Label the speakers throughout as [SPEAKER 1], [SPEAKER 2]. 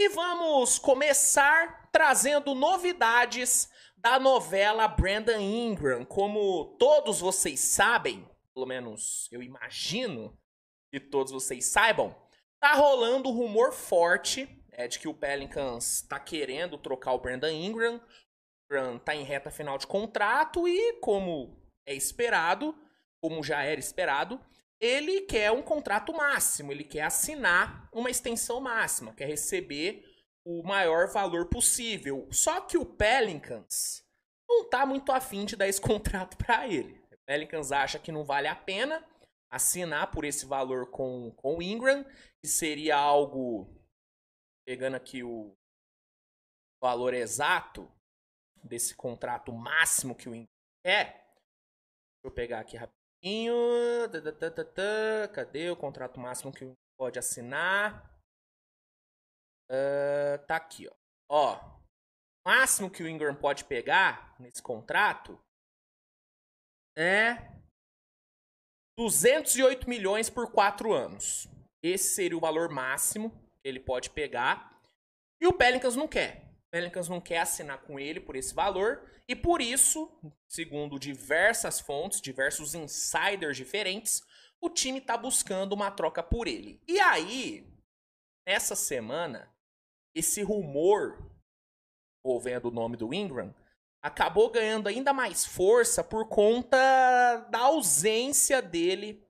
[SPEAKER 1] E vamos começar trazendo novidades da novela Brandon Ingram. Como todos vocês sabem, pelo menos eu imagino que todos vocês saibam, tá rolando rumor forte é de que o Pelicans está querendo trocar o Brandon Ingram. Ingram tá em reta final de contrato e, como é esperado, como já era esperado, ele quer um contrato máximo, ele quer assinar uma extensão máxima, quer receber o maior valor possível. Só que o Pelicans não está muito afim de dar esse contrato para ele. O Pelicans acha que não vale a pena assinar por esse valor com, com o Ingram, que seria algo, pegando aqui o valor exato desse contrato máximo que o Ingram quer, deixa eu pegar aqui rapidinho Cadê o contrato máximo que pode assinar? Uh, tá aqui, ó. ó. O máximo que o Ingram pode pegar nesse contrato é 208 milhões por 4 anos. Esse seria o valor máximo que ele pode pegar. E o Pelicans não quer. Pelicans não quer assinar com ele por esse valor e por isso, segundo diversas fontes, diversos insiders diferentes, o time está buscando uma troca por ele. E aí, nessa semana, esse rumor envolvendo o nome do Ingram acabou ganhando ainda mais força por conta da ausência dele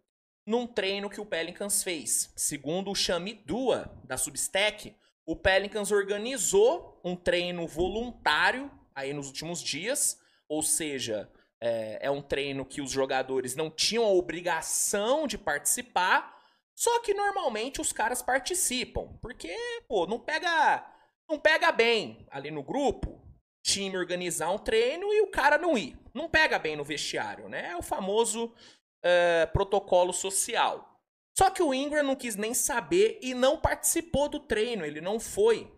[SPEAKER 1] num treino que o Pelicans fez. Segundo o Chami Dua, da Substack, o Pelicans organizou um treino voluntário aí nos últimos dias, ou seja, é, é um treino que os jogadores não tinham a obrigação de participar, só que normalmente os caras participam, porque, pô, não pega, não pega bem ali no grupo, time organizar um treino e o cara não ir. Não pega bem no vestiário, né? É o famoso uh, protocolo social. Só que o Ingram não quis nem saber e não participou do treino, ele não foi.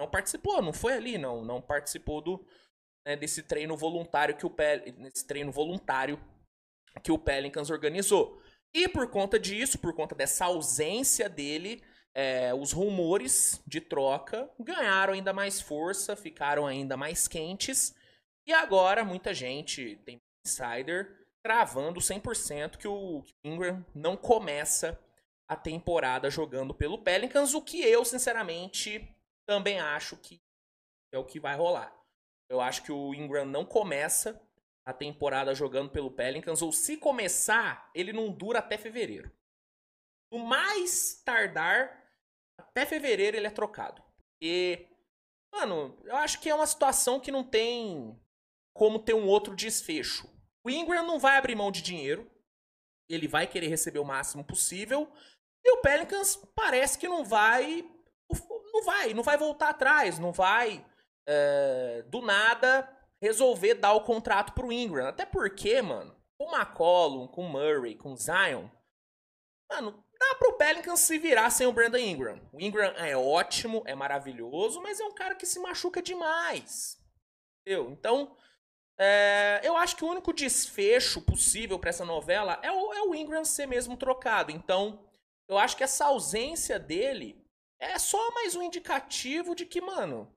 [SPEAKER 1] Não participou, não foi ali, não, não participou do né, desse treino voluntário que o Pel desse treino voluntário que o Pelicans organizou. E por conta disso, por conta dessa ausência dele, é, os rumores de troca ganharam ainda mais força, ficaram ainda mais quentes. E agora muita gente tem insider cravando 100% que o Ingram não começa a temporada jogando pelo Pelicans, o que eu, sinceramente, também acho que é o que vai rolar. Eu acho que o Ingram não começa a temporada jogando pelo Pelicans, ou se começar, ele não dura até fevereiro. No mais tardar, até fevereiro ele é trocado. E, mano, eu acho que é uma situação que não tem como ter um outro desfecho. O Ingram não vai abrir mão de dinheiro. Ele vai querer receber o máximo possível. E o Pelicans parece que não vai. Não vai, não vai voltar atrás, não vai é, do nada resolver dar o contrato pro Ingram. Até porque, mano, com o McCollum, com o Murray, com o Zion, mano, dá pro Pelicans se virar sem o Brandon Ingram. O Ingram é ótimo, é maravilhoso, mas é um cara que se machuca demais. Entendeu? Então, é, eu acho que o único desfecho possível para essa novela é o, é o Ingram ser mesmo trocado. Então, eu acho que essa ausência dele é só mais um indicativo de que, mano,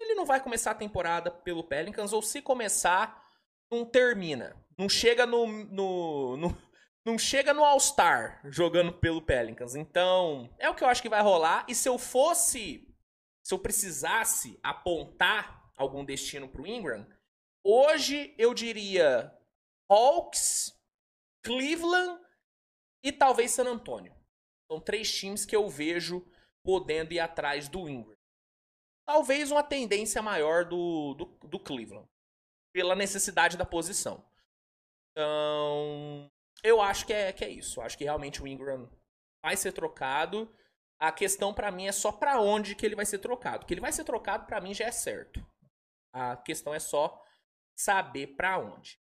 [SPEAKER 1] ele não vai começar a temporada pelo Pelicans, ou se começar, não termina. Não chega no. no, no não chega no All-Star jogando pelo Pelicans. Então, é o que eu acho que vai rolar. E se eu fosse. Se eu precisasse apontar algum destino pro Ingram, Hoje eu diria Hawks, Cleveland e talvez San Antonio. São três times que eu vejo podendo ir atrás do Ingram. Talvez uma tendência maior do, do, do Cleveland, pela necessidade da posição. Então, eu acho que é, que é isso. Eu acho que realmente o Ingram vai ser trocado. A questão para mim é só para onde que ele vai ser trocado. Que ele vai ser trocado para mim já é certo. A questão é só saber para onde.